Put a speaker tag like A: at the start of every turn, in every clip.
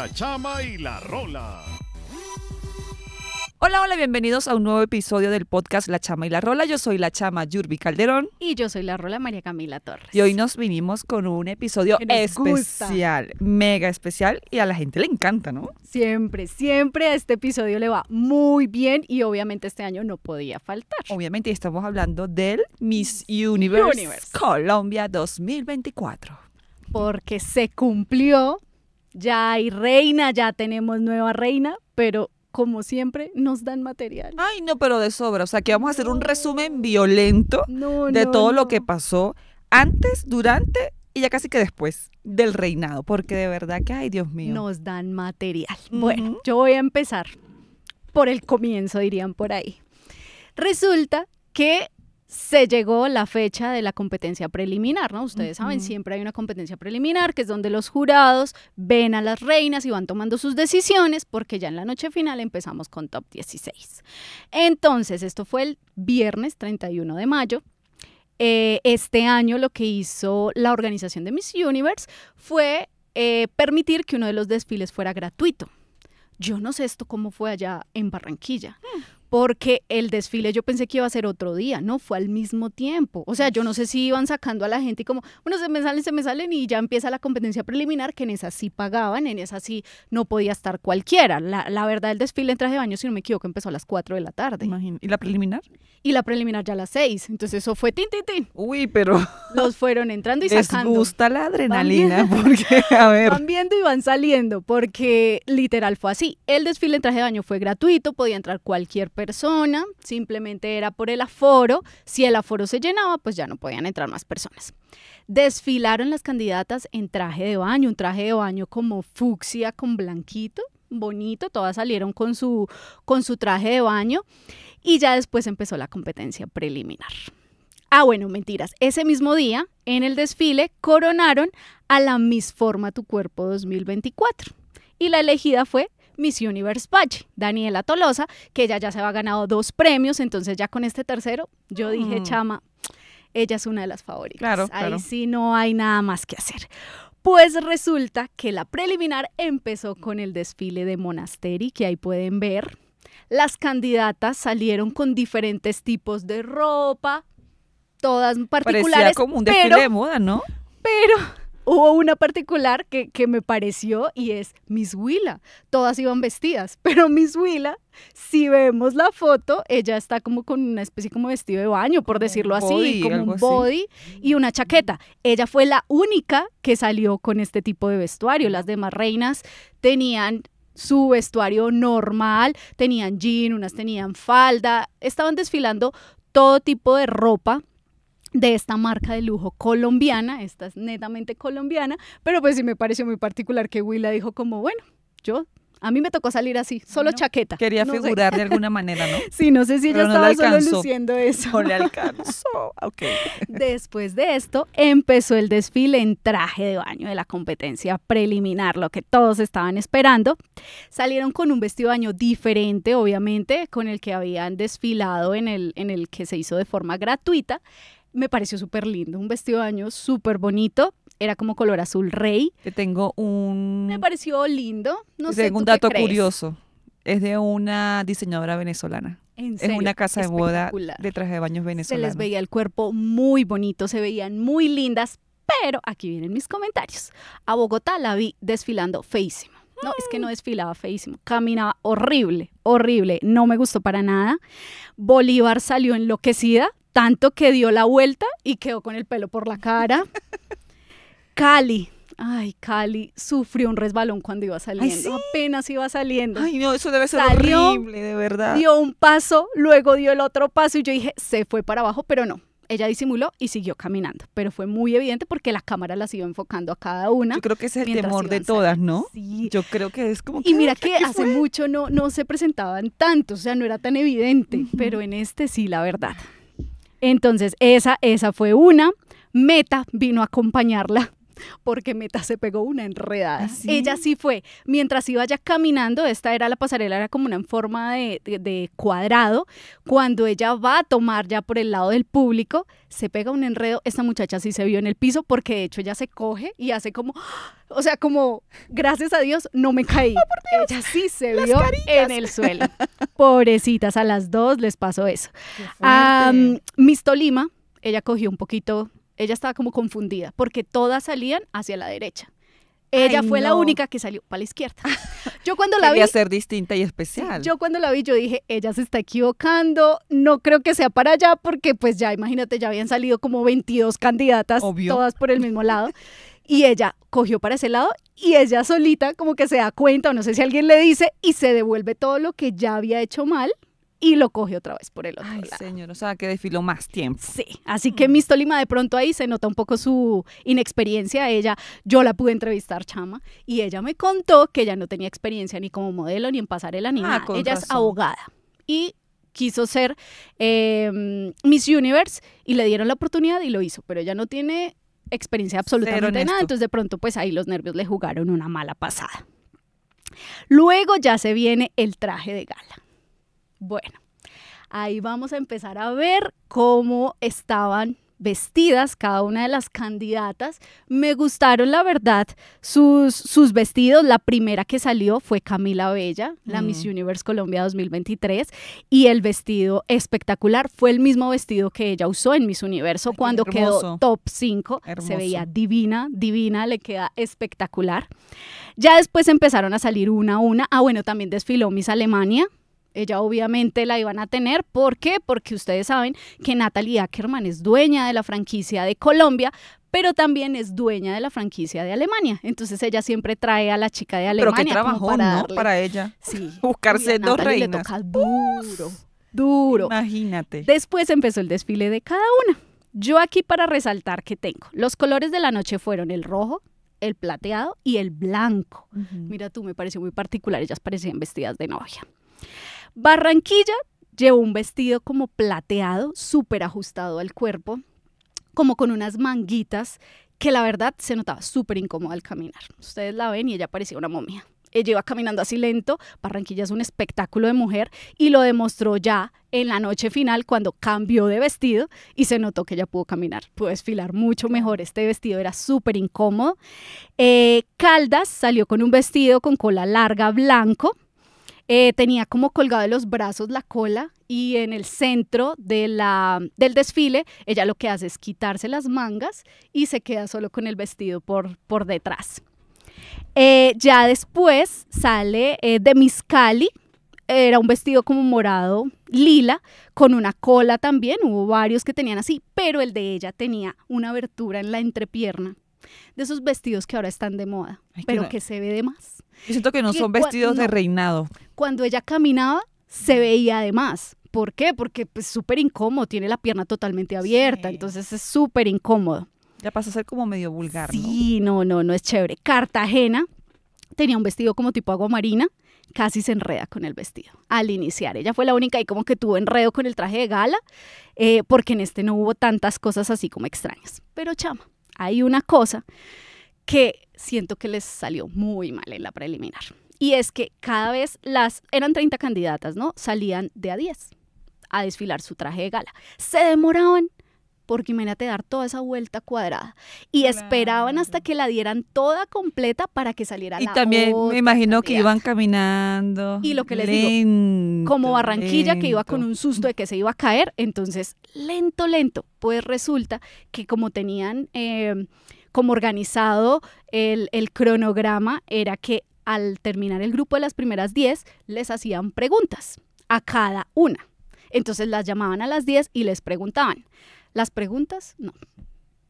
A: la chama y la rola.
B: Hola, hola, bienvenidos a un nuevo episodio del podcast La Chama y la Rola. Yo soy la Chama Yurbi Calderón.
A: Y yo soy la Rola María Camila Torres.
B: Y hoy nos vinimos con un episodio especial, mega especial, y a la gente le encanta, ¿no?
A: Siempre, siempre a este episodio le va muy bien y obviamente este año no podía faltar. Obviamente estamos hablando del Miss Universe.
B: Colombia
A: 2024. Porque se cumplió ya hay reina, ya tenemos nueva reina, pero como siempre, nos dan material. Ay, no,
B: pero de sobra. O sea, que vamos a hacer un resumen violento de todo lo que pasó antes, durante y ya casi que después del reinado, porque de verdad que, ay, Dios mío. Nos
A: dan material. Bueno, yo voy a empezar por el comienzo, dirían por ahí. Resulta que se llegó la fecha de la competencia preliminar, ¿no? Ustedes saben, siempre hay una competencia preliminar, que es donde los jurados ven a las reinas y van tomando sus decisiones, porque ya en la noche final empezamos con Top 16. Entonces, esto fue el viernes 31 de mayo. Eh, este año lo que hizo la organización de Miss Universe fue eh, permitir que uno de los desfiles fuera gratuito. Yo no sé esto cómo fue allá en Barranquilla. Hmm porque el desfile yo pensé que iba a ser otro día, no, fue al mismo tiempo. O sea, yo no sé si iban sacando a la gente y como, bueno, se me salen, se me salen y ya empieza la competencia preliminar, que en esa sí pagaban, en esa sí no podía estar cualquiera. La, verdad, el desfile en traje de baño, si no me equivoco, empezó a las 4 de la tarde. ¿Y la preliminar? Y la preliminar ya a las 6, entonces eso fue tin, tin, tin. Uy, pero... Los fueron entrando y sacando. Les gusta
B: la adrenalina, porque, a ver... Van
A: viendo y van saliendo, porque literal fue así. El desfile en traje de baño fue gratuito, podía entrar cualquier persona persona, simplemente era por el aforo. Si el aforo se llenaba, pues ya no podían entrar más personas. Desfilaron las candidatas en traje de baño, un traje de baño como fucsia con blanquito, bonito, todas salieron con su, con su traje de baño y ya después empezó la competencia preliminar. Ah, bueno, mentiras. Ese mismo día, en el desfile, coronaron a la Miss Forma Tu Cuerpo 2024 y la elegida fue Miss Universe Pache, Daniela Tolosa, que ella ya se ha ganado dos premios, entonces ya con este tercero yo dije, mm. chama, ella es una de las favoritas. Claro, Ahí sí no hay nada más que hacer. Pues resulta que la preliminar empezó con el desfile de Monasteri, que ahí pueden ver. Las candidatas salieron con diferentes tipos de ropa, todas particulares. Parecía como un desfile de moda, ¿no? Pero hubo una particular que, me pareció y es Miss Willa. Todas iban vestidas, pero Miss Willa, si vemos la foto, ella está como con una especie como vestido de baño, por decirlo así, como un body y una chaqueta. Ella fue la única que salió con este tipo de vestuario. Las demás reinas tenían su vestuario normal, tenían jean, unas tenían falda, estaban desfilando todo tipo de ropa de esta marca de lujo colombiana, esta es netamente colombiana, pero pues sí me pareció muy particular que Willa dijo como, bueno, yo a mí me tocó salir así, solo chaqueta. Quería figurar de alguna manera, ¿no? Sí, no sé si ella estaba solo luciendo eso. No le alcanzó. Ah, ok. Después de esto, empezó el desfile en traje de baño de la competencia preliminar, lo que todos estaban esperando. Salieron con un vestido de baño diferente, obviamente, con el que habían desfilado en el, en el que se hizo de forma gratuita me pareció súper lindo, un vestido de baño súper bonito, era como color azul rey. Te tengo un... Me pareció lindo, no sé. Tengo un dato curioso, es de una
B: diseñadora venezolana.
A: ¿En serio? Es una casa de boda de
B: de baños venezolanos. Se les veía
A: el cuerpo muy bonito, se veían muy lindas, pero aquí vienen mis comentarios. A Bogotá la vi desfilando feísimo. No, es que no mm. desfilaba feísimo, caminaba horrible, horrible, no me gustó para nada. Bolívar salió enloquecida, tanto que dio la vuelta y quedó con el pelo por la cara. Cali. Ay, Cali sufrió un resbalón cuando iba saliendo. Apenas iba saliendo. Ay, no, eso debe ser horrible, de verdad. Dio un paso, luego dio el otro paso y yo dije, se fue para abajo, pero no. Ella disimuló y siguió caminando, pero fue muy evidente porque la cámara las iba enfocando a cada una. Yo creo que es el temor de
B: todas, ¿no? Sí. Yo creo
A: que es como que. Y mira que hace mucho no, no se presentaban tanto, o sea, no era tan evidente, pero en este sí, la verdad. Entonces, esa, esa fue una. Meta vino a acompañarla porque Meta se pegó una enredada. ¿Ah, ella sí fue. Mientras iba ya caminando, esta era la pasarela, era como una en forma de, cuadrado. Cuando ella va a tomar ya por el lado del público, se pega un enredo. Esta muchacha sí se vio en el piso porque de hecho ella se coge y hace como, o sea, como, gracias a Dios no me caí. ¡Oh, ella sí se vio en el suelo. Pobrecitas, a las dos les pasó eso. Miss Tolima, ella cogió un poquito ella estaba como confundida porque todas salían hacia la derecha. Ella fue la única que salió para la izquierda. Yo cuando la vi. ser distinta y especial. Yo cuando la vi, yo dije, ella se está equivocando, no creo que sea para allá, porque pues ya, imagínate, ya habían salido como 22 candidatas, todas por el mismo lado. Y ella cogió para ese lado y ella solita como que se da cuenta, o no sé si alguien le dice, y se devuelve todo lo que ya había hecho mal, y lo coge otra vez por el otro Ay, señor, o sea, que desfiló más tiempo. Sí, así que mm. Miss Tolima de pronto ahí se nota un poco su inexperiencia. Ella, yo la pude entrevistar, chama, y ella me contó que ella no tenía experiencia ni como modelo, ni en pasar el ah, Ella es abogada y quiso ser em, Miss Universe y le dieron la oportunidad y lo hizo, pero ella no tiene experiencia absolutamente nada, entonces de pronto pues ahí los nervios le jugaron una mala pasada. Luego ya se viene el traje de gala. Bueno, ahí vamos a empezar a ver cómo estaban vestidas cada una de las candidatas. Me gustaron, la verdad, sus, sus vestidos. La primera que salió fue Camila Bella, la mm. Miss Universe Colombia 2023, y el vestido espectacular fue el mismo vestido que ella usó en Miss Universo cuando quedó top 5. Se veía divina, divina, le queda espectacular. Ya después empezaron a salir una a una. Ah, bueno, también desfiló Miss Alemania ella obviamente la iban a tener. ¿Por qué? Porque ustedes saben que Natalie Ackerman es dueña de la franquicia de Colombia, pero también es dueña de la franquicia de Alemania. Entonces ella siempre trae a la chica de Alemania. Pero que trabajó, para, ¿no? para ella.
B: Sí. Buscarse dos reinas.
A: duro, duro. Imagínate. Después empezó el desfile de cada una. Yo aquí para resaltar que tengo, los colores de la noche fueron el rojo, el plateado y el blanco. Mira tú, me pareció muy particular, ellas parecían vestidas de novia. Barranquilla llevó un vestido como plateado, súper ajustado al cuerpo, como con unas manguitas que la verdad se notaba súper incómoda al caminar. Ustedes la ven y ella parecía una momia. Ella iba caminando así lento, Barranquilla es un espectáculo de mujer y lo demostró ya en la noche final cuando cambió de vestido y se notó que ella pudo caminar, pudo desfilar mucho mejor, este vestido era súper incómodo. Eh, Caldas salió con un vestido con cola larga blanco, eh, tenía como colgado de los brazos la cola y en el centro de del desfile ella lo que hace es quitarse las mangas y se queda solo con el vestido por, detrás. Eh, ya después sale eh, de Miss era un vestido como morado, lila, con una cola también, hubo varios que tenían así, pero el de ella tenía una abertura en la entrepierna de esos vestidos que ahora están de moda, pero que, se ve de más. Yo siento que no son vestidos de reinado. Cuando ella caminaba, se veía de más. ¿Por qué? Porque es pues, súper incómodo, tiene la pierna totalmente abierta, entonces es súper incómodo. Ya pasa a ser como medio vulgar, sí, ¿no? no, no, es chévere. Cartagena tenía un vestido como tipo agua marina, casi se enreda con el vestido al iniciar. Ella fue la única y como que tuvo enredo con el traje de gala, eh, porque en este no hubo tantas cosas así como extrañas. Pero chama, hay una cosa que siento que les salió muy mal en la preliminar. Y es que cada vez las, eran 30 candidatas, ¿no? Salían de a 10 a desfilar su traje de gala. Se demoraban porque te dar toda esa vuelta cuadrada. Y esperaban hasta que la dieran toda completa para que saliera y también me
B: imagino que iban caminando. Y lo que les digo,
A: como Barranquilla que iba con un susto de que se iba a caer, entonces lento, lento. Pues resulta que como tenían... Em, como organizado el, el cronograma era que al terminar el grupo de las primeras 10, les hacían preguntas a cada una. Entonces las llamaban a las 10 y les preguntaban, las preguntas, no.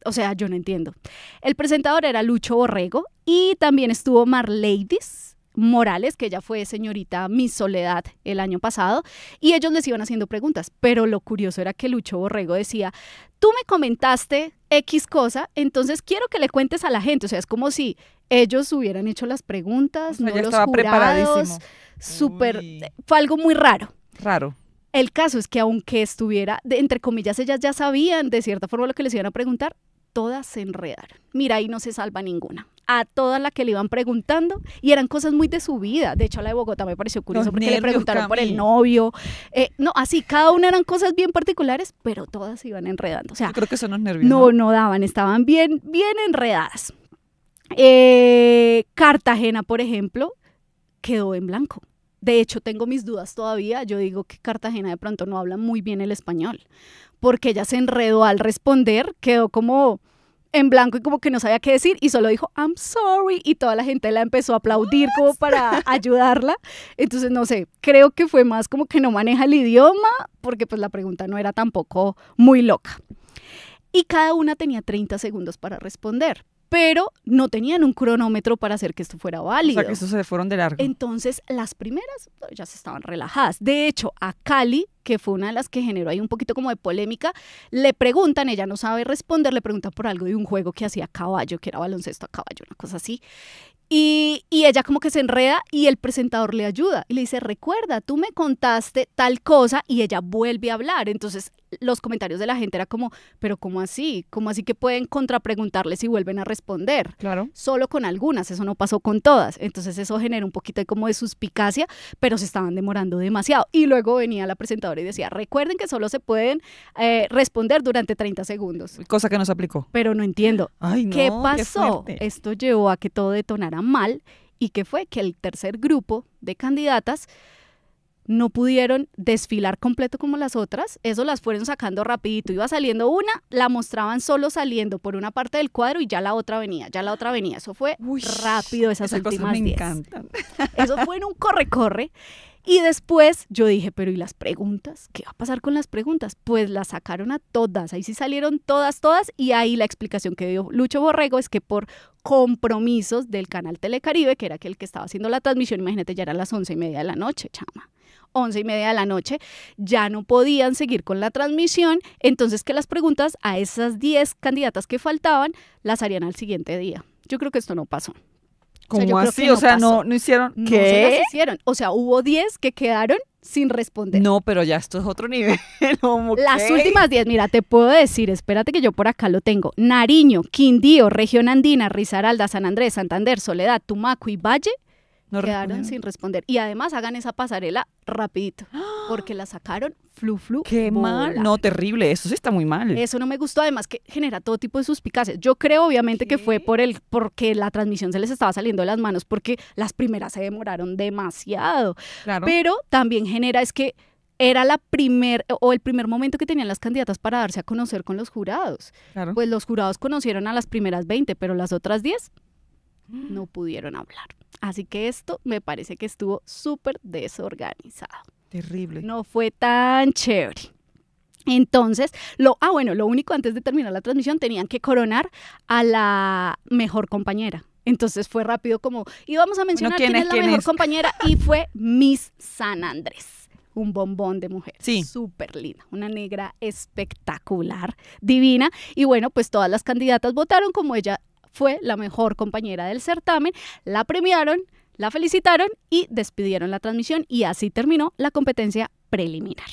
A: O sea, yo no entiendo. El presentador era Lucho Borrego y también estuvo Marleidis Morales, que ella fue señorita Mi Soledad el año pasado, y ellos les iban haciendo preguntas, pero lo curioso era que Lucho Borrego decía, tú me comentaste X cosa, entonces quiero que le cuentes a la gente, o sea, es como si ellos hubieran hecho las preguntas, no los jurados, súper, fue algo muy raro. Raro. El caso es que aunque estuviera, entre comillas, ellas ya sabían de cierta forma lo que les iban a preguntar, todas se enredaron. Mira, ahí no se salva ninguna. A todas las que le iban preguntando, y eran cosas muy de su vida. De hecho, a la de Bogotá me pareció curioso porque le preguntaron por el novio. Eh, no, así, cada una eran cosas bien particulares, pero todas se iban enredando. O sea, creo que son los nervios. No, no, daban, estaban bien, bien enredadas. Eh, Cartagena, por ejemplo, quedó en blanco de hecho, tengo mis dudas todavía. Yo digo que Cartagena de pronto no habla muy bien el español, porque ella se enredó al responder, quedó como en blanco y como que no sabía qué decir y solo dijo, I'm sorry, y toda la gente la empezó a aplaudir como para ayudarla. Entonces, no sé, creo que fue más como que no maneja el idioma, porque pues la pregunta no era tampoco muy loca. Y cada una tenía 30 segundos para responder pero no tenían un cronómetro para hacer que esto fuera válido. O sea, que estos se fueron de largo. Entonces, las primeras ya se estaban relajadas. De hecho, a Cali, que fue una de las que generó ahí un poquito como de polémica, le preguntan, ella no sabe responder, le preguntan por algo de un juego que hacía caballo, que era baloncesto a caballo, una cosa así. Y, y, ella como que se enreda y el presentador le ayuda y le dice, recuerda, tú me contaste tal cosa y ella vuelve a hablar. Entonces los comentarios de la gente era como, pero ¿cómo así? ¿Cómo así que pueden contrapreguntarles y vuelven a responder? Claro. Solo con algunas, eso no pasó con todas. Entonces eso generó un poquito como de suspicacia, pero se estaban demorando demasiado. Y luego venía la presentadora y decía, recuerden que solo se pueden eh, responder durante 30 segundos. Cosa que no se aplicó. Pero no entiendo. ¿Qué pasó? Esto llevó a que todo detonara mal. ¿Y qué fue? Que el tercer grupo de candidatas no pudieron desfilar completo como las otras, eso las fueron sacando rapidito, iba saliendo una, la mostraban solo saliendo por una parte del cuadro y ya la otra venía, ya la otra venía, eso fue rápido esas, últimas me Eso fue en un corre-corre. Y después yo dije, pero ¿y las preguntas? ¿Qué va a pasar con las preguntas? Pues las sacaron a todas, ahí sí salieron todas, todas, y ahí la explicación que dio Lucho Borrego es que por compromisos del canal Telecaribe, que era aquel que estaba haciendo la transmisión, imagínate, ya eran las once y media de la noche, chama. 11 y media de la noche, ya no podían seguir con la transmisión, entonces que las preguntas a esas 10 candidatas que faltaban las harían al siguiente día. Yo creo que esto no pasó. ¿Cómo así? o sea, no, no hicieron. ¿Qué? No se las hicieron. O sea, hubo 10 que quedaron sin responder. No,
B: pero ya esto es otro
A: nivel. Las últimas 10, mira, te puedo decir, espérate que yo por acá lo tengo. Nariño, Quindío, Región Andina, Risaralda, San Andrés, Santander, Soledad, Tumaco y Valle no quedaron sin responder. Y además hagan esa pasarela rapidito, porque la sacaron flu flu.
B: Qué mal, no, terrible, eso sí está muy mal. Eso
A: no me gustó, además que genera todo tipo de suspicacias. Yo creo obviamente que fue por el porque la transmisión se les estaba saliendo de las manos porque las primeras se demoraron demasiado. Pero también genera es que era la primer o el primer momento que tenían las candidatas para darse a conocer con los jurados. Pues los jurados conocieron a las primeras 20, pero las otras 10 no pudieron hablar. Así que esto me parece que estuvo súper desorganizado. Terrible. No fue tan chévere. Entonces, lo, ah, bueno, lo único antes de terminar la transmisión tenían que coronar a la mejor compañera. Entonces fue rápido como, y vamos a mencionar ¿quién, es, la mejor compañera y fue Miss San Andrés. Un bombón de mujer. Sí. Súper linda. Una negra espectacular, divina. Y bueno, pues todas las candidatas votaron como ella fue la mejor compañera del certamen, la premiaron, la felicitaron y despidieron la transmisión y así terminó la competencia preliminar.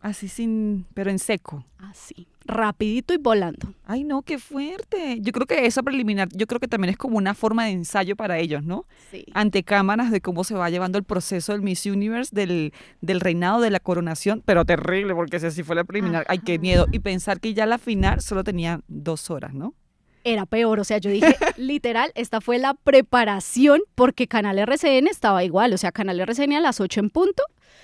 A: Así sin, pero en seco. Así, rapidito y volando. Ay, no, qué fuerte. Yo creo
B: que esa preliminar, yo creo que también es como una forma de ensayo para ellos, ¿no? Sí. Ante cámaras de cómo se va llevando el proceso del Miss Universe, del, del reinado, de la coronación, pero terrible, porque si así fue la preliminar, hay ay, qué ah. miedo. Y pensar que ya la final solo tenía dos horas, ¿no?
A: era peor. O sea, yo dije, literal, esta fue la preparación porque Canal RCN estaba igual. O sea, Canal RCN a las 8 en punto.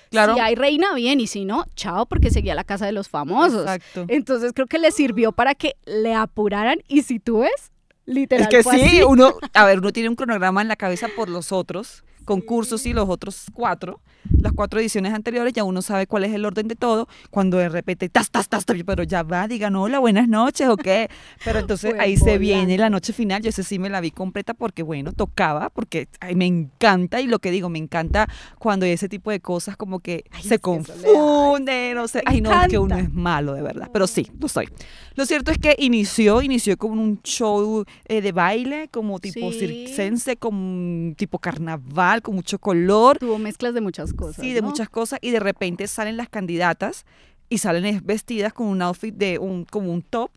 A: Claro. Si hay reina, bien, y si no, chao, porque seguía la casa de los famosos. Exacto. Entonces creo que le sirvió para que le apuraran. Y si tú ves, literal. Es que sí, uno,
B: a ver, uno tiene un cronograma en la cabeza por los otros concursos y los otros cuatro, las cuatro ediciones anteriores, ya uno sabe cuál es el orden de todo, cuando de repente, tas, tas, tas, pero ya va, digan hola, buenas noches o qué. Pero entonces ahí se viene la noche final, yo ese sí me la vi completa porque bueno, tocaba, porque me encanta y lo que digo, me encanta cuando hay ese tipo de cosas como que se confunden, no sé ay no, es que uno es malo de verdad, pero sí, lo soy. Lo cierto es que inició, inició como un show eh, de baile, como tipo circense, como tipo carnaval, con mucho color. Tuvo mezclas de muchas cosas. Sí, de muchas cosas. Y de repente salen las candidatas y salen vestidas con un outfit de un, como un top,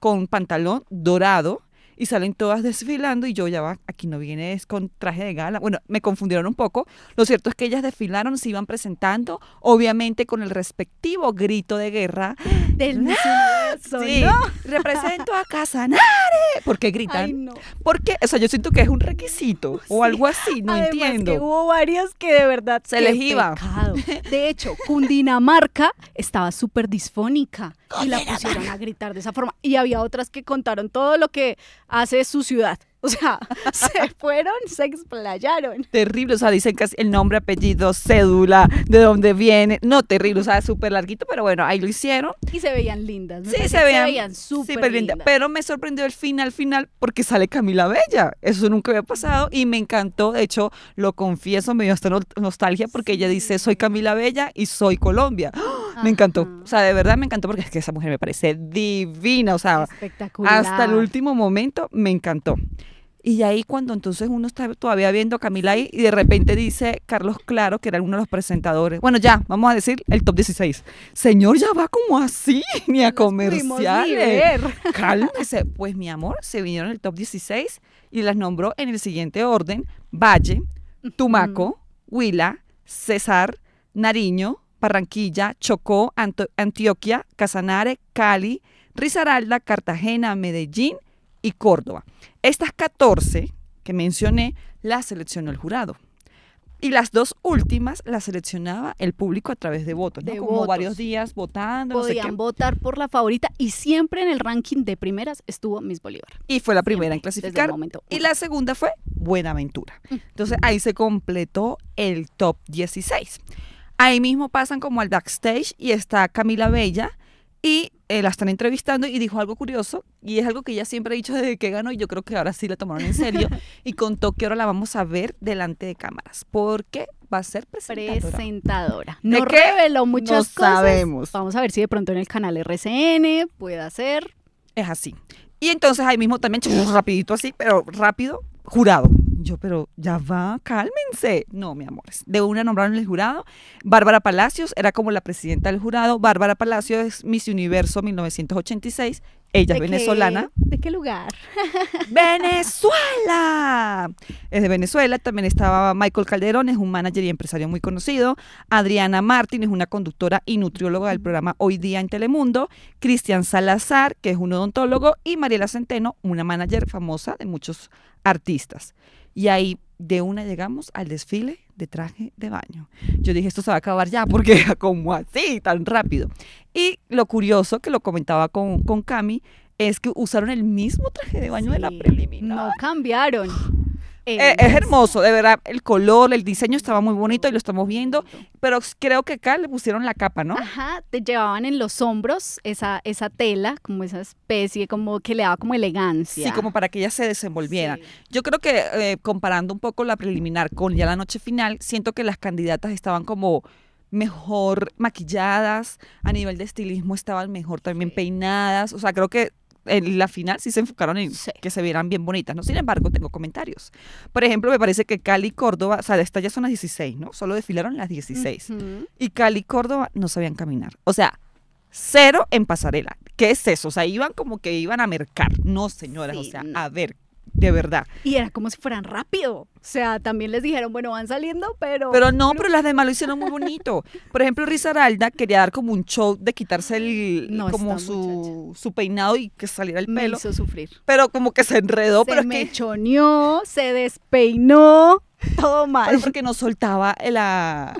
B: con pantalón dorado y salen todas desfilando y yo ya va, aquí no viene es con traje de gala. Bueno, me confundieron un poco. Lo cierto es que ellas desfilaron, se iban presentando, obviamente con el respectivo grito de guerra del nazo, Represento a Casanare. ¿Por qué gritan? Porque, o sea, yo siento que es un requisito o algo así, no Además, entiendo. Que hubo
A: varias que de verdad se les iba. De hecho, Cundinamarca estaba súper disfónica y la pusieron a gritar de esa forma. Y había otras que contaron todo lo que hace su ciudad. O sea, se fueron, se explayaron. Terrible, o sea, dicen
B: casi el nombre, apellido, cédula, de dónde viene. No, terrible, o sea, súper larguito, pero bueno, ahí lo hicieron.
A: Y se veían lindas. Sí, se veían, se
B: súper lindas. Pero me sorprendió el final, final, porque sale Camila Bella. Eso nunca había pasado y me encantó. De hecho, lo confieso, me dio hasta nostalgia porque ella dice, soy Camila Bella y soy Colombia. ¡Ah! me encantó. Mm. O sea, de verdad me encantó porque es que esa mujer me parece divina. O sea, hasta el último momento me encantó. Y ahí cuando entonces uno está todavía viendo a Camila ahí y de repente dice Carlos Claro, que era uno de los presentadores. Bueno, ya, vamos a decir el top 16. Señor, ya va como así, ni a comerciales. Cálmese. Pues mi amor, se vinieron el top 16 y las nombró en el siguiente orden. Valle, Tumaco, Huila, César, Nariño, Barranquilla, Chocó, Antioquia, Casanare, Cali, Risaralda, Cartagena, Medellín y Córdoba. Estas 14 que mencioné las seleccionó el jurado. Y las dos últimas las seleccionaba el público a través de votos, como varios días votando. Podían
A: votar por la favorita y siempre en el ranking de primeras estuvo Miss Bolívar. Y fue la primera en clasificar. Y la segunda fue Buenaventura. Mm. Entonces ahí se completó
B: el top 16. Ahí mismo pasan como al backstage y está Camila Bella y eh, la están entrevistando y dijo algo curioso y es algo que ella siempre ha dicho desde que ganó y yo creo que ahora sí la tomaron en serio y contó que ahora la vamos a ver delante de cámaras porque
A: va a ser presentadora. Presentadora. No reveló muchas cosas. sabemos. Vamos a ver si de pronto en el canal RCN puede ser. Es así. Y entonces ahí mismo también,
B: rapidito así, pero rápido, jurado. Yo, pero ya va, cálmense. No, mi amores. De una nombraron el jurado. Bárbara Palacios era como la presidenta del jurado. Bárbara Palacios es Miss Universo 1986. Ella es venezolana.
A: ¿De qué lugar?
B: ¡Venezuela! Es de Venezuela. También estaba Michael Calderón, es un manager y empresario muy conocido. Adriana Martín es una conductora y nutrióloga del programa Hoy Día en Telemundo. Cristian Salazar, que es un odontólogo. Y Mariela Centeno, una manager famosa de muchos artistas. Y ahí de una llegamos al desfile de traje de baño. Yo dije, esto se va a acabar ya, porque como así, tan rápido. Y lo curioso, que lo comentaba con, con Cami, es que usaron el mismo traje de baño de la
A: preliminar. No cambiaron. ¡Ah!
B: Eh, eh, es, hermoso, de verdad, el color, el diseño estaba muy bonito y lo estamos viendo, pero creo que acá le pusieron la capa, ¿no?
A: Ajá, te llevaban en los hombros esa, esa tela, como esa especie, como que le daba como elegancia. Sí, como
B: para que ella se desenvolviera. Yo creo que eh, comparando un poco la preliminar con ya la noche final, siento que las candidatas estaban como mejor maquilladas, a nivel de estilismo estaban mejor también peinadas, o sea, creo que en la final sí se enfocaron en que se vieran bien bonitas, ¿no? Sin embargo, tengo comentarios. Por ejemplo, me parece que Cali y Córdoba, o sea, estas ya son las 16, ¿no? Solo desfilaron las 16. Y Cali y Córdoba no sabían caminar. O sea, cero en pasarela. ¿Qué es eso? O sea, iban como que iban a mercar. No, señoras, o sea, a ver, de verdad.
A: Y era como si fueran rápido. O sea, también les dijeron, bueno, van saliendo, pero... Pero no,
B: pero, las demás lo hicieron muy bonito. Por ejemplo, Rizaralda quería dar como un show de quitarse el... como su, su, peinado y que saliera el pelo. Me hizo sufrir. Pero como que se enredó. Se mechoneó, se despeinó, todo mal. porque no soltaba la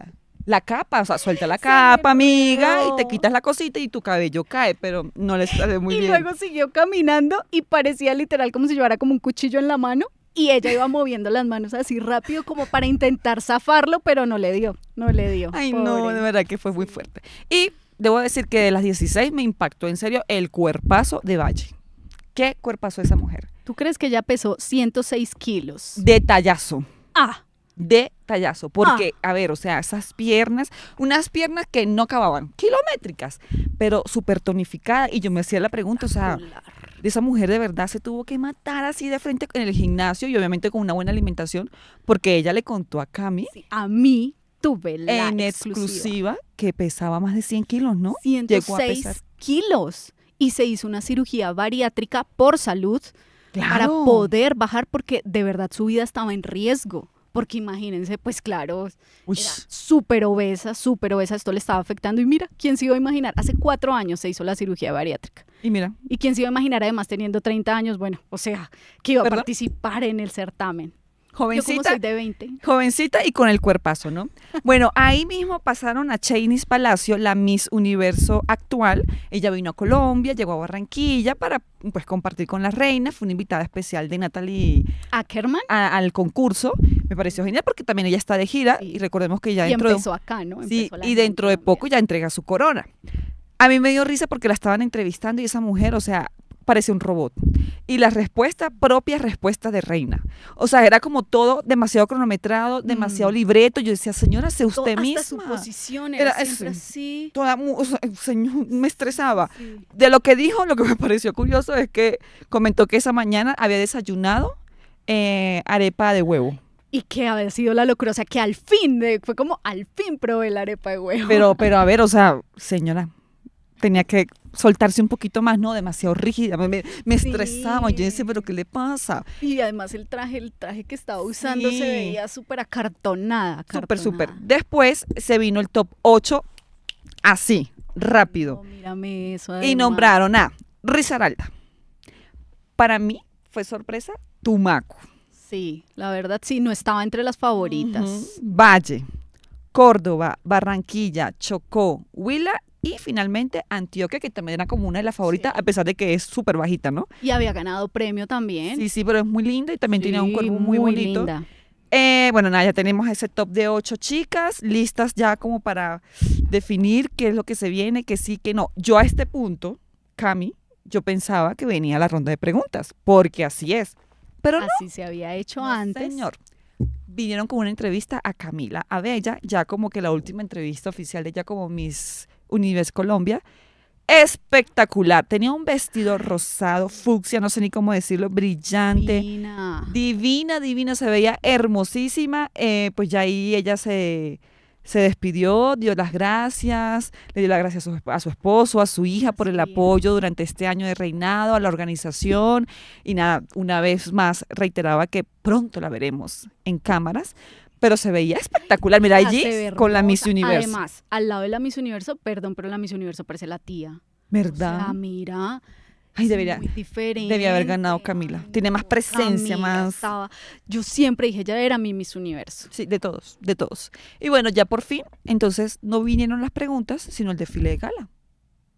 B: la capa, o sea, suelta la capa, amiga, y te quitas la cosita y tu cabello cae, pero no le sale muy bien. Y luego
A: siguió caminando y parecía literal como si llevara como un cuchillo en la mano y ella iba moviendo las manos así rápido como para intentar zafarlo, pero no le dio, no le dio. Ay, no, de
B: verdad que fue muy fuerte. Y debo decir que de las 16 me impactó en serio el cuerpazo de Valle. ¿Qué cuerpazo esa mujer? ¿Tú crees que ella pesó 106 kilos? De tallazo. Ah. De tallazo, ah. Porque, a ver, o sea, esas piernas, unas piernas que no acababan, kilométricas, pero súper tonificadas. Y yo me hacía la pregunta, o sea, de esa mujer de verdad se tuvo que matar así de frente en el gimnasio y obviamente con una buena alimentación, porque ella le contó a Cami. a mí tuve
A: la en exclusiva.
B: que pesaba más de 100 kilos, ¿no? 106
A: kilos. Y se hizo una cirugía bariátrica por salud para poder bajar porque de verdad su vida estaba en riesgo porque imagínense, pues claro, súper obesa, súper obesa, esto le estaba afectando. Y mira, ¿quién se iba a imaginar? Hace cuatro años se hizo la cirugía bariátrica. Y mira. ¿Y quién se iba a imaginar además teniendo 30 años, bueno, o sea, que iba a participar en el certamen? Jovencita, de 20. jovencita y con el
B: cuerpazo, ¿no? Bueno, ahí mismo pasaron a Chainis Palacio, la Miss Universo actual. Ella vino a Colombia, llegó a Barranquilla para pues compartir con la reina. Fue una invitada especial de Natalie Ackerman al concurso. Me pareció genial porque también ella está de gira y recordemos que ya empezó acá,
A: ¿no? sí, y dentro
B: de poco ya entrega su corona. A mí me dio risa porque la estaban entrevistando y esa mujer, o sea, parece un robot y la respuesta, propia respuesta de reina. O sea, era como todo demasiado cronometrado, mm. demasiado libreto. Yo decía, señora, sé usted misma. Todas su posición siempre así. Toda, o sea, me estresaba. De lo que dijo, lo que me pareció curioso es que comentó que esa mañana había desayunado eh, arepa de huevo
A: y que había sido la locura, o sea, que al fin, de, fue como al fin probé la arepa de huevo. Pero, pero a ver,
B: o sea, señora, tenía que soltarse un poquito más, no demasiado rígida, me, estresaba, yo decía, pero ¿qué le pasa?
A: Y además el traje, el traje que estaba usando se veía súper
B: acartonada. Súper, súper. Después se vino el top 8, así, rápido.
A: Y nombraron
B: a Risaralda.
A: Para mí fue sorpresa Tumaco. Sí, la verdad sí, no estaba entre las favoritas.
B: Valle, Córdoba, Barranquilla, Chocó,
A: Huila y finalmente
B: Antioquia, que también era como una de las favoritas, a pesar de que es súper bajita, ¿no?
A: Y había ganado premio también. Sí, sí, pero es muy linda y también tiene un cuerpo muy, bonito.
B: Eh, bueno, nada, ya tenemos ese top de ocho chicas listas ya como para definir qué es lo que se viene, qué sí, qué no. Yo a este punto, Cami, yo pensaba que venía la ronda de preguntas, porque así es. Pero así se había hecho antes. Señor, vinieron con una entrevista a Camila a Bella, ya como que la última entrevista oficial de ella como mis... Unives Colombia. Espectacular. Tenía un vestido rosado, fucsia, no sé ni cómo decirlo, brillante. Divina. Divina, se veía hermosísima. Eh, pues ya ahí ella se, se despidió, dio las gracias, le dio las gracias a su, esposo, a su hija por el apoyo durante este año de reinado, a la organización y nada, una vez más reiteraba que pronto la veremos en cámaras pero se veía espectacular. Mira ah, allí con la Miss Universo. Además,
A: al lado de la Miss Universo, perdón, pero la Miss Universo parece la tía.
B: ¿Verdad? O sea,
A: mira. Ay, debería, debía haber ganado
B: Camila. Tiene más presencia, más.
A: yo siempre dije, ella era mi Miss Universo. Sí, de
B: todos, de todos. Y bueno, ya por fin, entonces no vinieron las preguntas, sino el desfile de gala.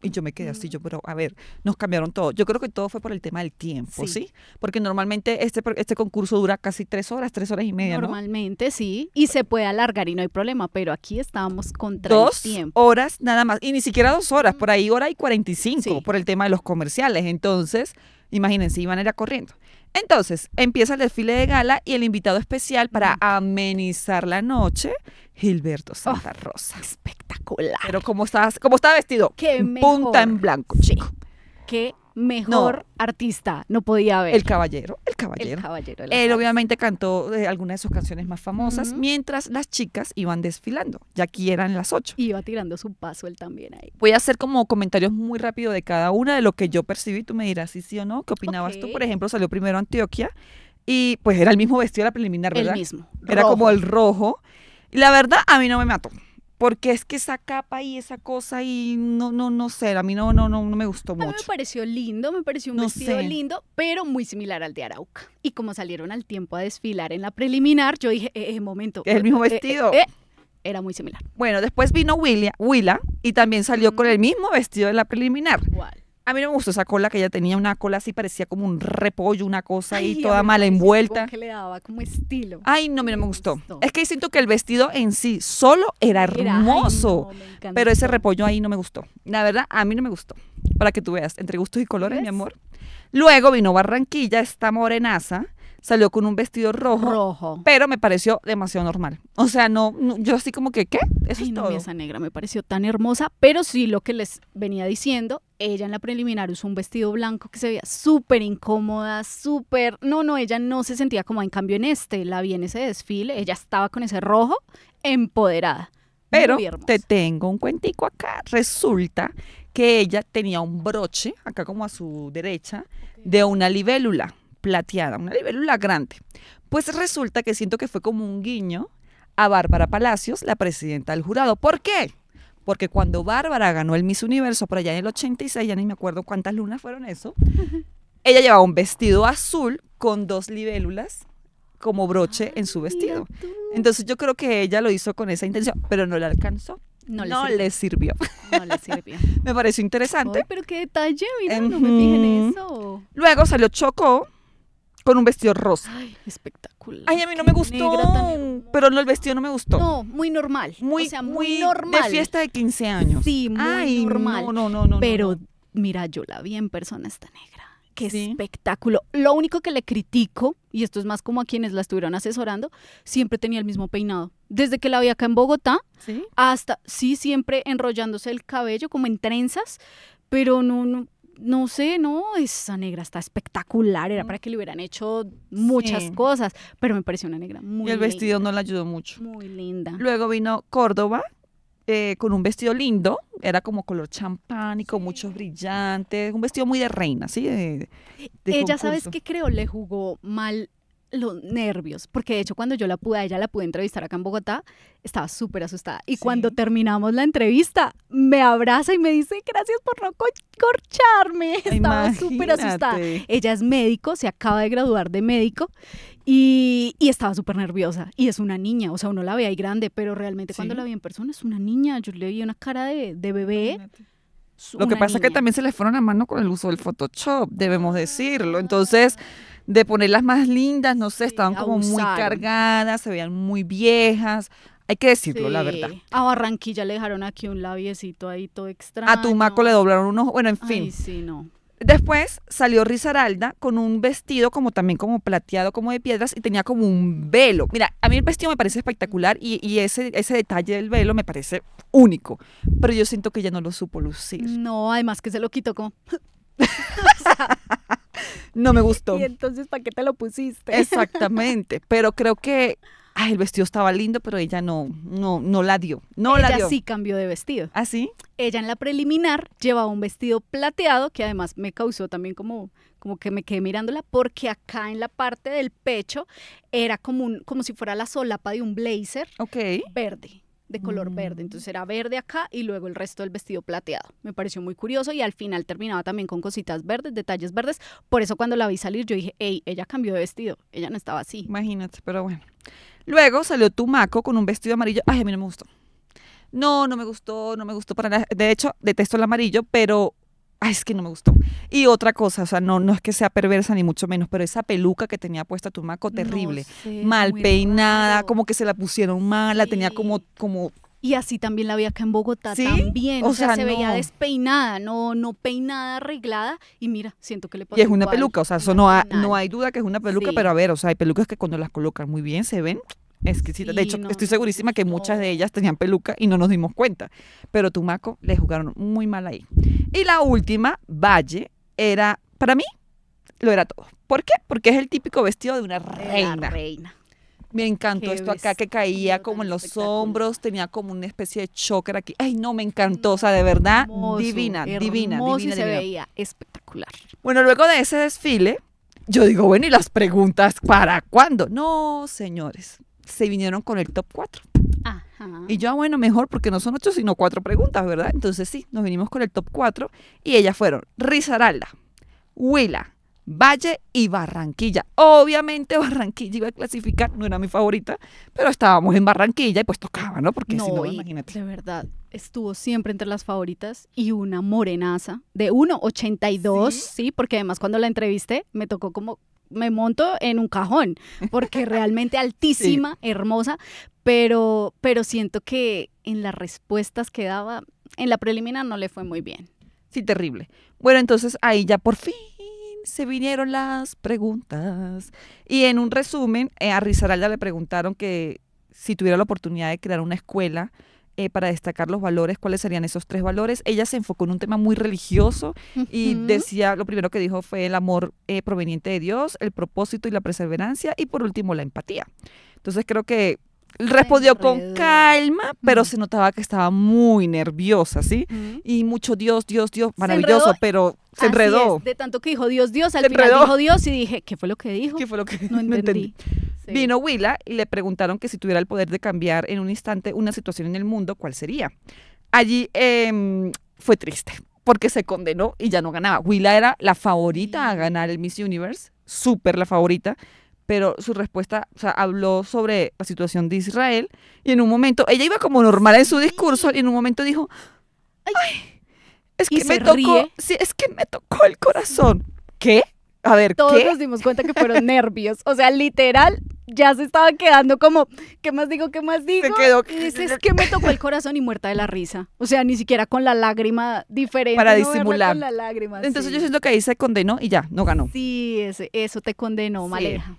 B: Y yo me quedé así, yo, pero a ver, nos cambiaron todo. Yo creo que todo fue por el tema del tiempo, ¿sí? Porque
A: normalmente este, este concurso dura casi tres horas, tres horas y media. Normalmente, sí, y se puede alargar y no hay problema, pero aquí estábamos contra dos el tiempo.
B: horas nada más, y ni siquiera dos horas, por ahí hora y 45 por el tema de los comerciales. Entonces, imagínense, iban era corriendo. Entonces, empieza el desfile de gala y el invitado especial para amenizar la noche, Gilberto Santa oh. Rosa. Pero cómo estás, cómo estaba vestido, Qué punta en blanco, Qué mejor artista
A: no podía haber. El caballero, el caballero. El caballero Él
B: obviamente cantó eh, algunas de sus canciones más famosas, mientras las chicas iban desfilando. Ya aquí eran las ocho.
A: Iba tirando su paso él también ahí.
B: Voy a hacer como comentarios muy rápido de cada una de lo que yo percibí. Tú me dirás si sí, sí o no. ¿Qué opinabas tú? Por ejemplo, salió primero Antioquia y pues era el mismo vestido de la preliminar, ¿verdad? El mismo. Era como el rojo. Y la verdad, a mí no me mató porque es que esa capa y esa cosa y no, no, no sé, a mí no, no, no, no me gustó mucho. me
A: pareció lindo, me pareció un vestido lindo, pero muy similar al de Arauca. Y como salieron al tiempo a desfilar en la preliminar, yo dije, eh, eh momento. el mismo eh, eh, vestido. era muy similar.
B: Bueno, después vino Willa, Willa y también salió con el mismo vestido de la preliminar. A mí no me gustó esa cola que ella tenía, una cola así, parecía como un repollo, una cosa ahí toda mala envuelta.
A: Que le daba como estilo.
B: Ay, no, no me, me gustó. Es que siento que el vestido en sí solo era hermoso, pero ese repollo ahí no me gustó. La verdad, a mí no me gustó. Para que tú veas, entre gustos y colores, mi amor. Luego vino Barranquilla, esta morenaza salió con un vestido rojo. Rojo. Pero me pareció demasiado normal. O sea, no,
A: yo así como que, ¿qué? Eso es esa negra me pareció tan hermosa, pero sí lo que les venía diciendo, ella en la preliminar usó un vestido blanco que se veía súper incómoda, súper... No, no, ella no se sentía como en cambio en este, la vi en ese desfile, ella estaba con ese rojo empoderada. Pero
B: te tengo un cuentico acá. Resulta que ella tenía un broche, acá como a su derecha, de una libélula plateada, una libélula grande. Pues resulta que siento que fue como un guiño a Bárbara Palacios, la presidenta del jurado. ¿Por qué? Porque cuando Bárbara ganó el Miss Universo por allá en el 86, ya ni me acuerdo cuántas lunas fueron eso, ella llevaba un vestido azul con dos libélulas como broche en su vestido. Entonces yo creo que ella lo hizo con esa intención, pero no le alcanzó. No, le, sirvió. me pareció interesante. pero qué detalle,
A: mira, no me fijé eso.
B: Luego lo Chocó, con un vestido rosa. Ay, espectacular.
A: Ay, a mí no me gustó.
B: pero no, el vestido no me gustó. No,
A: muy normal. Muy, muy, normal. De fiesta de 15 años. Sí, muy normal. No, no, no, no Pero mira, yo la vi en persona esta negra. Qué espectáculo. Lo único que le critico, y esto es más como a quienes la estuvieron asesorando, siempre tenía el mismo peinado. Desde que la vi acá en Bogotá, hasta, sí, siempre enrollándose el cabello como en trenzas, pero no no sé, no, esa negra está espectacular, era para que le hubieran hecho muchas cosas, pero me pareció una negra muy Y el vestido no
B: la ayudó mucho. Muy linda. Luego vino Córdoba, eh, con un vestido lindo, era como color champán y con
A: muchos brillantes, un vestido muy de reina, ¿sí? Ella, ¿sabes qué creo? Le jugó mal los nervios, porque de hecho cuando yo la pude, ella la pude entrevistar acá en Bogotá, estaba súper asustada. Y cuando terminamos la entrevista, me abraza y me dice, gracias por no corcharme. Estaba súper asustada. Ella es médico, se acaba de graduar de médico y, estaba súper nerviosa. Y es una niña, o sea, uno la ve ahí grande, pero realmente cuando la vi en persona es una niña. Yo le vi una cara de, bebé. Lo que pasa es que
B: también se le fueron a mano con el uso del Photoshop, debemos decirlo. Entonces de ponerlas más lindas, no sé, estaban como muy cargadas, se veían muy viejas. Hay que decirlo, la verdad.
A: A Barranquilla le dejaron aquí un labiecito ahí todo extraño. A Tumaco le
B: doblaron unos, bueno, en fin. Ay, sí, no. Después salió Rizaralda con un vestido como también como plateado, como de piedras, y tenía como un velo. Mira, a mí el vestido me parece espectacular y, y ese, ese detalle del velo me parece único, pero yo siento que ella no lo supo lucir.
A: No, además que se lo quitó como...
B: no me gustó. Y
A: entonces, ¿para qué te lo pusiste? Exactamente,
B: pero creo que el vestido estaba lindo, pero ella no, no, no la dio. No ella la dio. sí
A: cambió de vestido. ¿Ah, sí? Ella en la preliminar llevaba un vestido plateado que además me causó también como, como que me quedé mirándola, porque acá en la parte del pecho era como, como si fuera la solapa de un blazer verde de color verde. Entonces mm. era verde acá y luego el resto del vestido plateado. Me pareció muy curioso y al final terminaba también con cositas verdes, detalles verdes. Por eso cuando la vi salir yo dije, hey, ella cambió de vestido. Ella no estaba así. Imagínate, pero bueno.
B: Luego salió Tumaco con un vestido amarillo. Ay, a mí no me gustó. No, no me gustó, no me gustó para nada. De hecho, detesto el amarillo, pero ay, es que no me gustó. Y otra cosa, o sea, no, no es que sea perversa ni mucho menos, pero esa peluca que tenía puesta tu maco, terrible, mal peinada, como que se la pusieron mal, la tenía
A: como, como y así también la vi acá en Bogotá también. O, sea, se veía despeinada, no, no peinada, arreglada. Y mira, siento que le pasó. Y es una peluca,
B: o sea, eso no, no hay duda que es una peluca, pero a ver, o sea, hay pelucas que cuando las colocan muy bien se ven de hecho, estoy segurísima que muchas de oh. ellas tenían peluca y no nos dimos cuenta. Pero Tumaco le jugaron muy mal ahí. Y la última, Valle, era, para mí, lo era todo. ¿Por qué? Porque es el típico vestido de una reina. reina. Me encantó esto acá que caía como en los hombros, tenía como una especie de choker aquí. Ay, no, me encantó, o sea, de verdad, divina, divina, divina, divina. se veía
A: espectacular.
B: Bueno, luego de ese desfile, yo digo, bueno, ¿y las preguntas para cuándo? No, señores, se vinieron con el top 4. Y yo, ah, bueno, mejor porque no son ocho, sino cuatro preguntas, ¿verdad? Entonces sí, nos vinimos con el top 4 y ellas fueron Risaralda, Huila, Valle y Barranquilla. Obviamente Barranquilla iba a clasificar, no era mi favorita, pero estábamos en Barranquilla y pues tocaba,
A: ¿no? Porque no, si no, imagínate. De verdad, estuvo siempre entre las favoritas y una morenaza de 1,82, ¿Sí? porque además cuando la entrevisté me tocó como me monto en un cajón, porque realmente altísima, hermosa, pero, pero siento que en las respuestas que daba, en la preliminar no le fue muy bien.
B: Sí, terrible. Bueno, entonces ahí ya por fin se vinieron las preguntas. Y en un resumen, eh, a Rizaralda le preguntaron que si tuviera la oportunidad de crear una escuela eh, para destacar los valores, cuáles serían esos tres valores. Ella se enfocó en un tema muy religioso y decía, lo primero que dijo fue el amor eh, proveniente de Dios, el propósito y la perseverancia y por último la empatía. Entonces creo que respondió con calma, pero se notaba que estaba muy nerviosa, ¿sí? Y mucho Dios, Dios, Dios, maravilloso, pero se enredó. de
A: tanto que dijo Dios, Dios, al final dijo Dios y
B: dije, ¿qué fue lo que dijo? ¿Qué fue lo que no entendí? Vino Willa y le preguntaron que si tuviera el poder de cambiar en un instante una situación en el mundo, ¿cuál sería? Allí em, fue triste porque se condenó y ya no ganaba. Willa era la favorita a ganar el Miss Universe, súper la favorita, pero su respuesta, o sea, habló sobre la situación de Israel y en un momento, ella iba como normal en su discurso y en un momento dijo, ay,
A: es que me tocó,
B: es que me tocó el corazón. ¿Qué? A ver, todos nos
A: dimos cuenta que fueron nervios. O sea, literal, ya se estaba quedando como, ¿qué más digo? ¿Qué más digo? Se quedó. Es, que me tocó el corazón y muerta de la risa. O sea, ni siquiera con la lágrima diferente. Para disimular. Entonces yo yo lo
B: que ahí se condenó y ya, no ganó.
A: Sí, eso, te condenó, Maleja.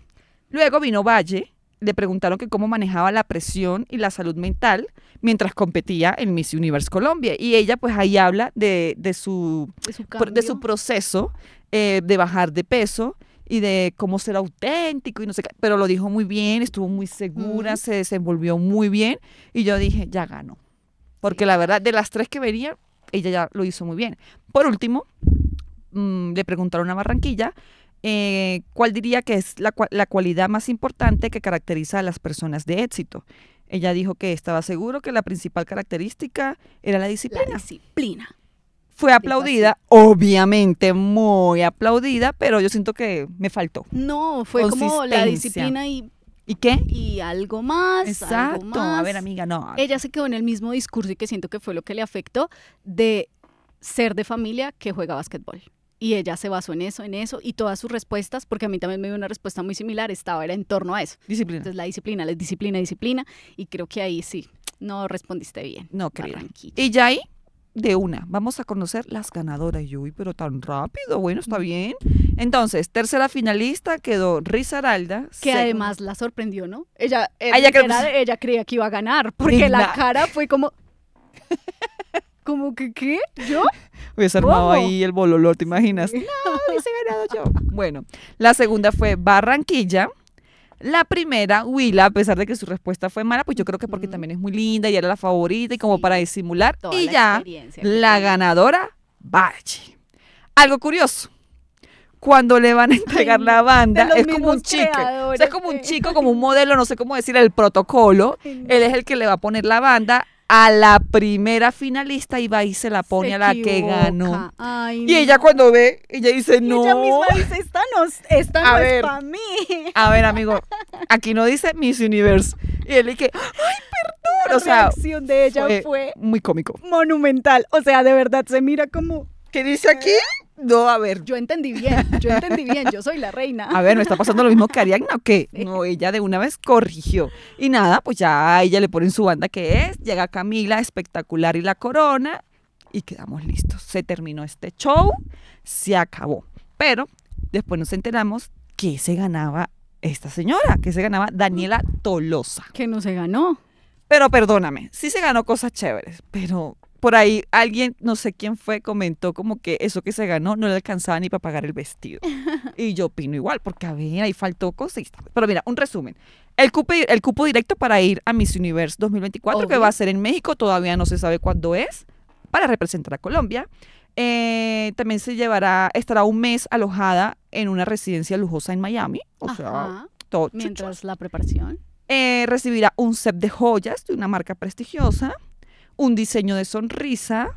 B: Luego vino Valle, le preguntaron que cómo manejaba la presión y la salud mental mientras competía en Miss Universe Colombia. Y ella pues ahí habla de, de, su, ¿De, su, proceso eh, de bajar de peso y de cómo ser auténtico y no sé pero lo dijo muy bien, estuvo muy segura, se desenvolvió muy bien y yo dije, ya ganó. Porque la verdad, de las tres que venía, ella ya lo hizo muy bien. Por último, mm, le preguntaron a Barranquilla eh, ¿cuál diría que es la, cualidad más importante que caracteriza a las personas de éxito? Ella dijo que estaba seguro que la principal característica era la disciplina. La disciplina. Fue aplaudida, obviamente muy aplaudida, pero yo siento que me faltó.
A: No, fue como la disciplina y ¿Y qué? Y algo más. Exacto. A ver, amiga, no. Ella se quedó en el mismo discurso y que siento que fue lo que le afectó de ser de familia que juega básquetbol. Y ella se basó en eso, en eso, y todas sus respuestas, porque a mí también me dio una respuesta muy similar, estaba era en torno a eso. Disciplina. Entonces la disciplina, la disciplina, disciplina, y creo que ahí sí, no respondiste bien. No, querida. Y ya ahí,
B: de una, vamos a conocer las ganadoras. Y uy, pero tan rápido, bueno, está bien. Entonces, tercera finalista quedó
A: Aralda. Que además la sorprendió, ¿no? Ella, eh, ah, ella, creía que iba a ganar, porque la cara fue como... ¿Cómo que qué? ¿Yo?
B: Hubiese armado ahí el bololor, ¿te imaginas? No, hubiese ganado yo. Bueno, la segunda fue Barranquilla. La primera, Huila, a pesar de que su respuesta fue mala, pues yo creo que porque también es muy linda y era la favorita y como para disimular. y ya, la ganadora, Bachi. Algo curioso. Cuando le van a entregar la banda, es como un chico. es como un chico, como un modelo, no sé cómo decir, el protocolo. Él es el que le va a poner la banda a la primera finalista iba y se la pone a la que ganó. y ella cuando ve, ella dice, y no. Ella misma dice,
A: esta no, es para mí. A ver, amigo,
B: aquí no dice Miss Universe. Y él dice, ay,
A: perdón. La reacción de ella fue, fue
B: muy cómico. Monumental. O sea, de verdad, se mira como... ¿Qué dice aquí? ¿Eh?
A: No, a ver. Yo entendí bien, yo entendí bien, yo soy la reina. A ver,
B: ¿me está pasando lo mismo que Ariadna o qué? No, ella de una vez corrigió. Y nada, pues ya a ella le ponen su banda que es, llega Camila, espectacular y la corona, y quedamos listos. Se terminó este show, se acabó. Pero después nos enteramos que se ganaba esta señora, que se ganaba Daniela mm. Tolosa. Que no se ganó. Pero perdóname, sí se ganó cosas chéveres, pero por ahí alguien, no sé quién fue, comentó como que eso que se ganó no le alcanzaba ni para pagar el vestido. Y yo opino igual, porque a ver, ahí faltó cosas. Pero mira, un resumen. El cupo, el cupo directo para ir a Miss Universe 2024, que va a ser en México, todavía no se sabe cuándo es, para representar a Colombia. Eh, también se llevará, estará un mes alojada en una residencia lujosa en Miami. O sea,
A: todo Mientras la preparación.
B: Eh, recibirá un set de joyas de una marca prestigiosa un diseño de sonrisa,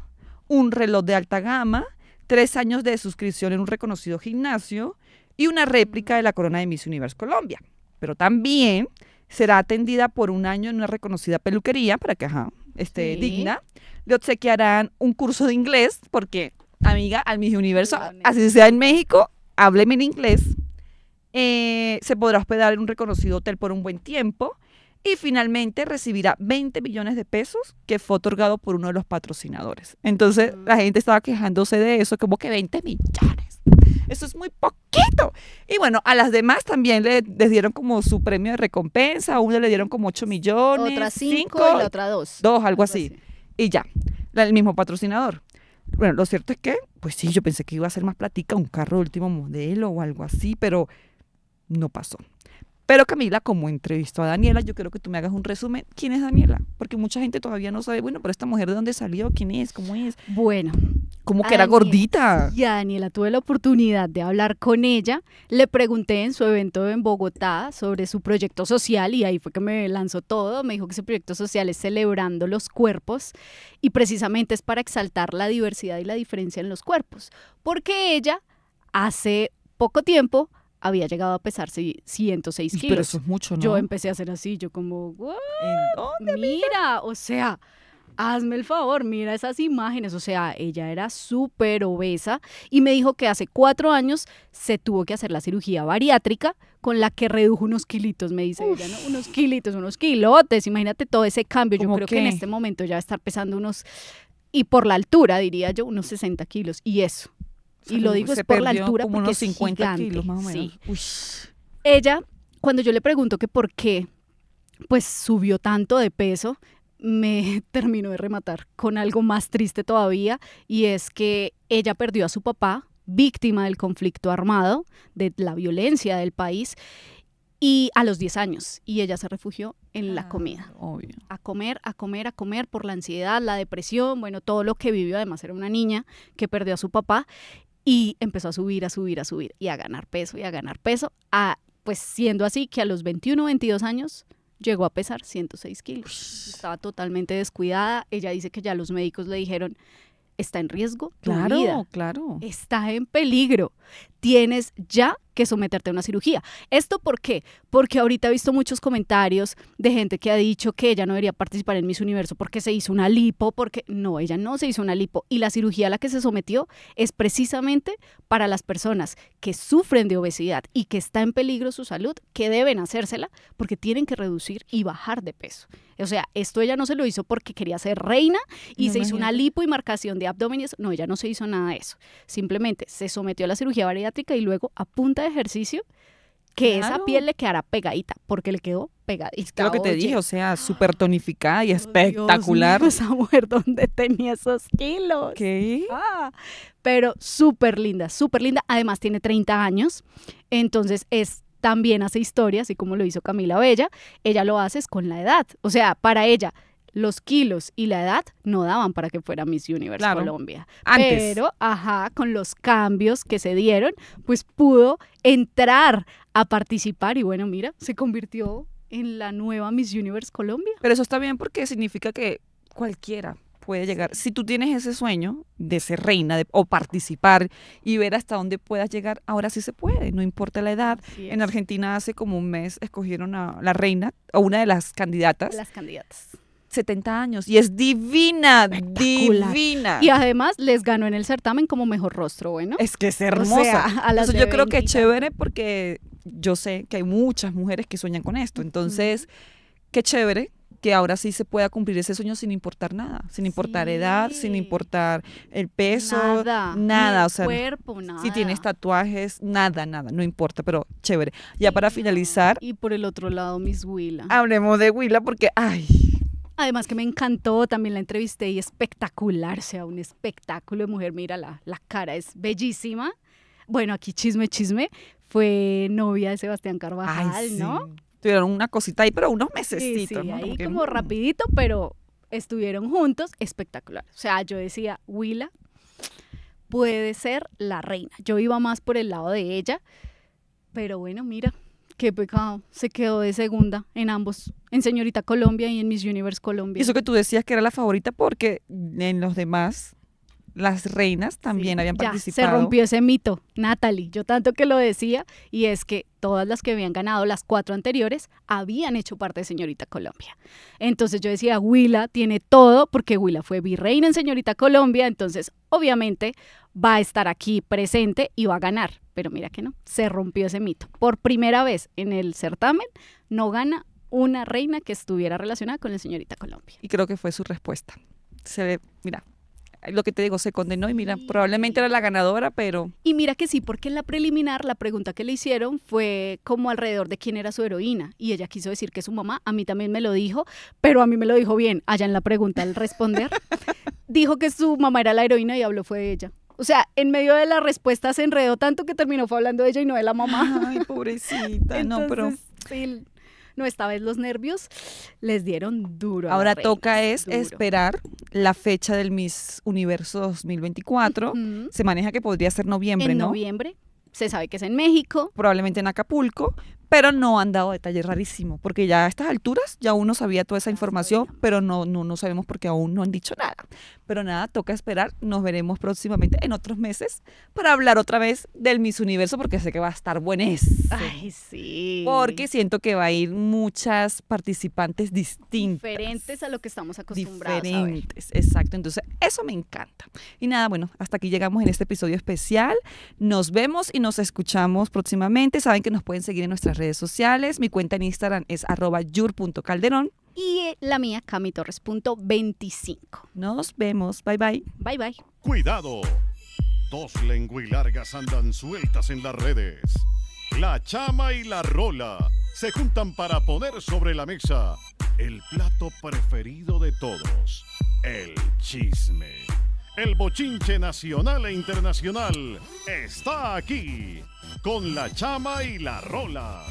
B: un reloj de alta gama, tres años de suscripción en un reconocido gimnasio y una réplica de la corona de Miss Universo Colombia. Pero también será atendida por un año en una reconocida peluquería para que ajá, esté digna. Le obsequiarán un curso de inglés porque, amiga, al Miss Universo, así sea en México, hábleme en inglés. Eh, se podrá hospedar en un reconocido hotel por un buen tiempo y finalmente recibirá 20 millones de pesos que fue otorgado por uno de los patrocinadores. Entonces mm. la gente estaba quejándose de eso, como que 20 millones. Eso es muy poquito. Y bueno, a las demás también les dieron como su premio de recompensa. A una le dieron como 8 millones. Otra 5 y la otra 2. 2, algo, así. Y ya, el mismo patrocinador. Bueno, lo cierto es que, pues sí, yo pensé que iba a ser más platica, un carro último modelo o algo así, pero no pasó. Pero Camila, como entrevistó a Daniela, yo quiero que tú me hagas un resumen. ¿Quién es Daniela? Porque mucha gente todavía no sabe, bueno, pero esta mujer de dónde salió, quién es, cómo es. Bueno. Como que era gordita.
A: Y a Daniela tuve la oportunidad de hablar con ella. Le pregunté en su evento en Bogotá sobre su proyecto social y ahí fue que me lanzó todo. Me dijo que ese proyecto social es celebrando los cuerpos y precisamente es para exaltar la diversidad y la diferencia en los cuerpos. Porque ella hace poco tiempo había llegado a pesar 106 kilos. Pero eso es mucho, ¿no? Yo empecé a hacer así, yo como, dónde, Mira, o sea, hazme el favor, mira esas imágenes. O sea, ella era súper obesa y me dijo que hace cuatro años se tuvo que hacer la cirugía bariátrica con la que redujo unos kilitos, me dice ella, ¿no? Unos kilitos, unos kilotes. Imagínate todo ese cambio. Yo creo que en este momento ya va a estar pesando unos, y por la altura, diría yo, unos 60 kilos. Y eso y lo digo es por la altura porque 50 es kilos más o menos. Ella, cuando yo le pregunto que por qué, pues subió tanto de peso, me terminó de rematar con algo más triste todavía y es que ella perdió a su papá, víctima del conflicto armado, de la violencia del país. Y a los 10 años, y ella se refugió en la ah, comida. Obvio. A comer, a comer, a comer por la ansiedad, la depresión, bueno, todo lo que vivió. Además, era una niña que perdió a su papá y empezó a subir, a subir, a subir y a ganar peso y a ganar peso, a, pues siendo así que a los 21, 22 años llegó a pesar 106 kilos. Estaba totalmente descuidada. Ella dice que ya los médicos le dijeron, está en riesgo Claro, claro. Está en peligro. Tienes ya que someterte a una cirugía. ¿Esto por qué? Porque ahorita he visto muchos comentarios de gente que ha dicho que ella no debería participar en Miss Universo porque se hizo una lipo, porque no, ella no se hizo una lipo. Y la cirugía a la que se sometió es precisamente para las personas que sufren de obesidad y que está en peligro su salud, que deben hacérsela porque tienen que reducir y bajar de peso. O sea, esto ella no se lo hizo porque quería ser reina y se hizo una lipo y marcación de abdómenes. No, ella no se hizo nada de eso. Simplemente se sometió a la cirugía bariátrica y luego apunta ejercicio que esa piel le quedará pegadita, porque le quedó pegadita. Creo que te dije, o
B: sea, súper tonificada y espectacular. esa
A: mujer, ¿dónde tenía esos kilos? Ah, pero súper linda, súper linda. Además tiene 30 años, entonces es también hace historia, así como lo hizo Camila Bella. Ella lo hace con la edad. O sea, para ella, los kilos y la edad no daban para que fuera Miss Universe Colombia. Pero, ajá, con los cambios que se dieron, pues pudo entrar a participar y bueno, mira, se convirtió en la nueva Miss Universe Colombia. Pero eso está bien porque significa que cualquiera
B: puede llegar. Si tú tienes ese sueño de ser reina o participar y ver hasta dónde puedas llegar, ahora sí se puede, no importa la edad. En Argentina hace como un mes escogieron a la reina o una de las candidatas. Las
A: candidatas
B: 70 años y es
A: divina, divina. Y además les ganó en el certamen como mejor rostro, bueno. Es que es hermosa. yo creo que es
B: chévere porque yo sé que hay muchas mujeres que sueñan con esto. Entonces, qué chévere que ahora sí se pueda cumplir ese sueño sin importar nada, sin importar edad, sin importar el peso, nada, nada o sea, cuerpo, nada. si tienes tatuajes, nada, nada, no importa, pero chévere. Ya para
A: finalizar. Y por el otro lado, Miss Willa. Hablemos de Willa porque, ay, Además que me encantó, también la entrevisté y espectacular, o sea, un espectáculo de mujer, mira, la, cara es bellísima. Bueno, aquí chisme, chisme, fue novia de Sebastián Carvajal, ¿no?
B: Tuvieron una cosita ahí, pero unos meses. Sí, ahí como, como mm.
A: rapidito, pero estuvieron juntos, espectacular. O sea, yo decía, Willa puede ser la reina. Yo iba más por el lado de ella, pero bueno, mira, Qué pecado, se quedó de segunda en ambos, en Señorita Colombia y en Miss Universe Colombia. Eso que
B: tú decías que era la favorita porque en los demás las reinas también habían habían ya, Se rompió
A: ese mito, Natalie. Yo tanto que lo decía, y es que todas las que habían ganado las cuatro anteriores habían hecho parte de Señorita Colombia. Entonces yo decía, Huila tiene todo, porque Huila fue virreina en Señorita Colombia, entonces obviamente va a estar aquí presente y va a ganar. Pero mira que no, se rompió ese mito. Por primera vez en el certamen no gana una reina que estuviera relacionada con la Señorita Colombia.
B: Y creo que fue su respuesta. Se ve,
A: mira, lo que te digo, se condenó y mira, probablemente era la
B: ganadora, pero...
A: Y mira que sí, porque en la preliminar la pregunta que le hicieron fue como alrededor de quién era su heroína y ella quiso decir que su mamá, a mí también me lo dijo, pero a mí me lo dijo bien, allá en la pregunta al responder, dijo que su mamá era la heroína y habló fue de ella. O sea, en medio de la respuesta se enredó tanto que terminó fue hablando de ella y no de la mamá. Ay, pobrecita, no, pero... No, esta vez los nervios les dieron duro. Ahora toca es esperar
B: la fecha del Miss Universo 2024. Se maneja que podría ser noviembre, en Noviembre. Se sabe que es en México. Probablemente en Acapulco, pero no han dado detalles rarísimo, porque ya a estas alturas ya uno sabía toda esa información, pero no, no, no sabemos porque aún no han dicho nada. Pero nada, toca esperar, nos veremos próximamente en otros meses para hablar otra vez del Miss Universo, porque sé que va a estar buenísimo. Ay,
A: sí. Porque
B: siento que va a ir muchas participantes distintas.
A: Diferentes a lo que estamos acostumbrados. Diferentes,
B: exacto. Entonces, eso me encanta. Y nada, bueno, hasta aquí llegamos en este episodio especial. Nos vemos y nos escuchamos próximamente. Saben que nos pueden seguir en nuestras redes sociales. Mi cuenta en Instagram es arroba Y eh, la mía, camitorres.25. Nos vemos. Bye bye. Bye bye. Cuidado. Dos lenguilargas andan sueltas en las redes. La chama y la rola se juntan para poner sobre la mesa el plato preferido de todos, el chisme. El bochinche nacional e internacional está aquí con la chama y la rola.